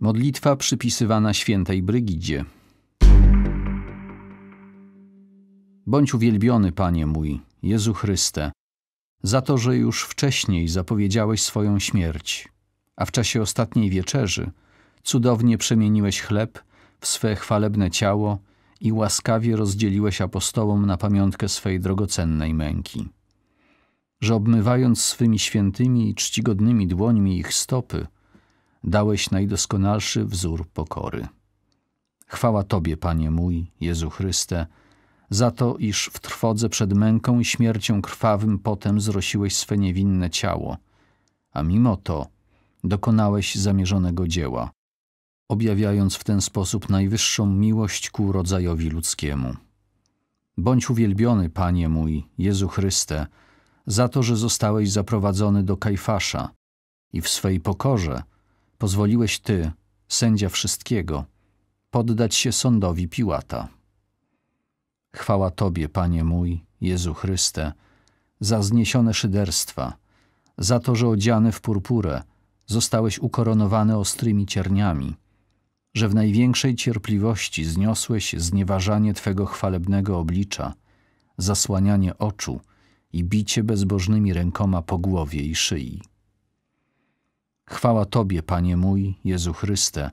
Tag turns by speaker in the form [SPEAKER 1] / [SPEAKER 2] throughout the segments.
[SPEAKER 1] Modlitwa przypisywana świętej Brygidzie. Bądź uwielbiony, Panie mój, Jezu Chryste, za to, że już wcześniej zapowiedziałeś swoją śmierć, a w czasie ostatniej wieczerzy cudownie przemieniłeś chleb w swe chwalebne ciało i łaskawie rozdzieliłeś apostołom na pamiątkę swej drogocennej męki. Że obmywając swymi świętymi i czcigodnymi dłońmi ich stopy – dałeś najdoskonalszy wzór pokory. Chwała Tobie, Panie mój, Jezu Chryste, za to, iż w trwodze przed męką i śmiercią krwawym potem zrosiłeś swe niewinne ciało, a mimo to dokonałeś zamierzonego dzieła, objawiając w ten sposób najwyższą miłość ku rodzajowi ludzkiemu. Bądź uwielbiony, Panie mój, Jezu Chryste, za to, że zostałeś zaprowadzony do Kajfasza i w swej pokorze – pozwoliłeś Ty, sędzia wszystkiego, poddać się sądowi Piłata. Chwała Tobie, Panie mój, Jezu Chryste, za zniesione szyderstwa, za to, że odziany w purpurę zostałeś ukoronowany ostrymi cierniami, że w największej cierpliwości zniosłeś znieważanie Twego chwalebnego oblicza, zasłanianie oczu i bicie bezbożnymi rękoma po głowie i szyi. Chwała Tobie, Panie mój, Jezu Chryste,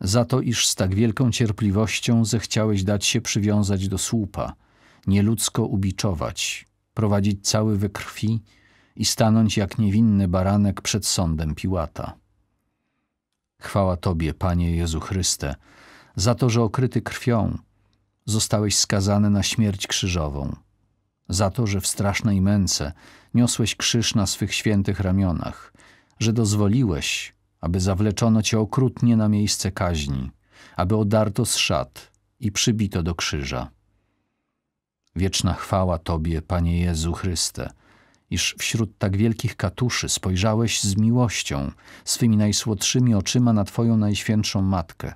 [SPEAKER 1] za to, iż z tak wielką cierpliwością zechciałeś dać się przywiązać do słupa, nieludzko ubiczować, prowadzić cały we krwi i stanąć jak niewinny baranek przed sądem Piłata. Chwała Tobie, Panie Jezu Chryste, za to, że okryty krwią zostałeś skazany na śmierć krzyżową, za to, że w strasznej męce niosłeś krzyż na swych świętych ramionach – że dozwoliłeś, aby zawleczono cię okrutnie na miejsce kaźni, aby odarto z szat i przybito do krzyża. Wieczna chwała Tobie, Panie Jezu Chryste, iż wśród tak wielkich katuszy spojrzałeś z miłością swymi najsłodszymi oczyma na Twoją Najświętszą Matkę,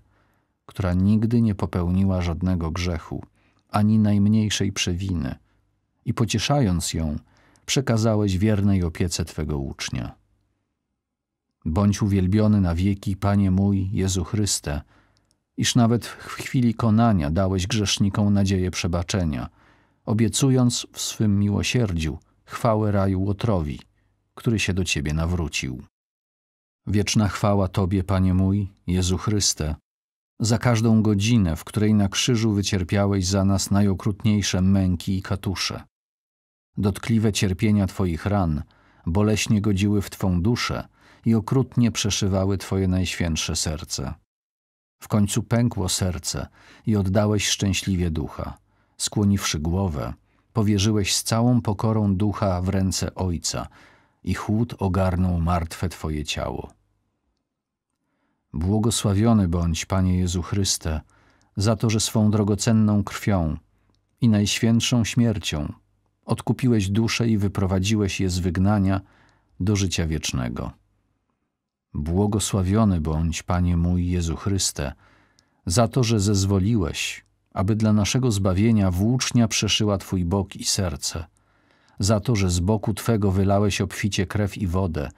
[SPEAKER 1] która nigdy nie popełniła żadnego grzechu, ani najmniejszej przewiny, i pocieszając ją, przekazałeś wiernej opiece Twego ucznia. Bądź uwielbiony na wieki, Panie mój, Jezu Chryste, iż nawet w chwili konania dałeś grzesznikom nadzieję przebaczenia, obiecując w swym miłosierdziu chwałę raju Łotrowi, który się do Ciebie nawrócił. Wieczna chwała Tobie, Panie mój, Jezu Chryste, za każdą godzinę, w której na krzyżu wycierpiałeś za nas najokrutniejsze męki i katusze. Dotkliwe cierpienia Twoich ran boleśnie godziły w Twą duszę – i okrutnie przeszywały twoje najświętsze serce. W końcu pękło serce i oddałeś szczęśliwie ducha. Skłoniwszy głowę, powierzyłeś z całą pokorą ducha w ręce Ojca i chłód ogarnął martwe twoje ciało. Błogosławiony bądź, Panie Jezu Chryste, za to, że swą drogocenną krwią i najświętszą śmiercią odkupiłeś duszę i wyprowadziłeś je z wygnania do życia wiecznego. Błogosławiony bądź, Panie mój Jezu Chryste, za to, że zezwoliłeś, aby dla naszego zbawienia włócznia przeszyła Twój bok i serce, za to, że z boku Twego wylałeś obficie krew i wodę,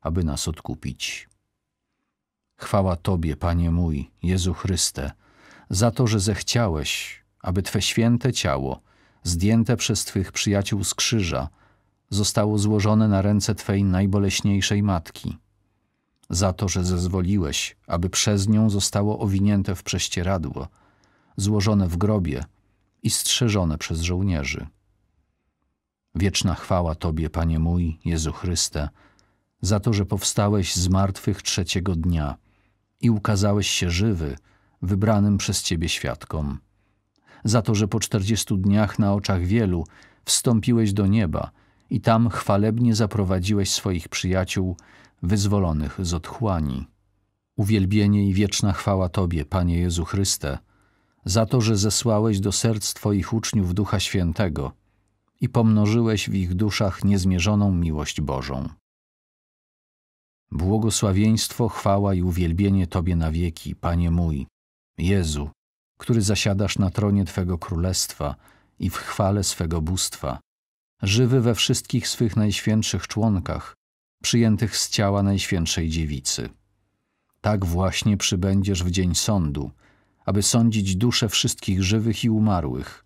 [SPEAKER 1] aby nas odkupić. Chwała Tobie, Panie mój, Jezu Chryste, za to, że zechciałeś, aby Twe święte ciało, zdjęte przez Twych przyjaciół z krzyża, zostało złożone na ręce Twej najboleśniejszej Matki – za to, że zezwoliłeś, aby przez nią zostało owinięte w prześcieradło, złożone w grobie i strzeżone przez żołnierzy. Wieczna chwała Tobie, Panie mój, Jezu Chryste, za to, że powstałeś z martwych trzeciego dnia i ukazałeś się żywy, wybranym przez Ciebie świadkom. Za to, że po czterdziestu dniach na oczach wielu wstąpiłeś do nieba i tam chwalebnie zaprowadziłeś swoich przyjaciół wyzwolonych z otchłani. Uwielbienie i wieczna chwała Tobie, Panie Jezu Chryste, za to, że zesłałeś do serc Twoich uczniów Ducha Świętego i pomnożyłeś w ich duszach niezmierzoną miłość Bożą. Błogosławieństwo, chwała i uwielbienie Tobie na wieki, Panie mój, Jezu, który zasiadasz na tronie Twego królestwa i w chwale swego bóstwa, żywy we wszystkich swych najświętszych członkach, przyjętych z ciała Najświętszej Dziewicy. Tak właśnie przybędziesz w dzień sądu, aby sądzić dusze wszystkich żywych i umarłych,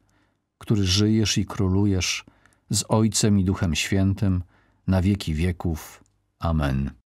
[SPEAKER 1] który żyjesz i królujesz z Ojcem i Duchem Świętym na wieki wieków. Amen.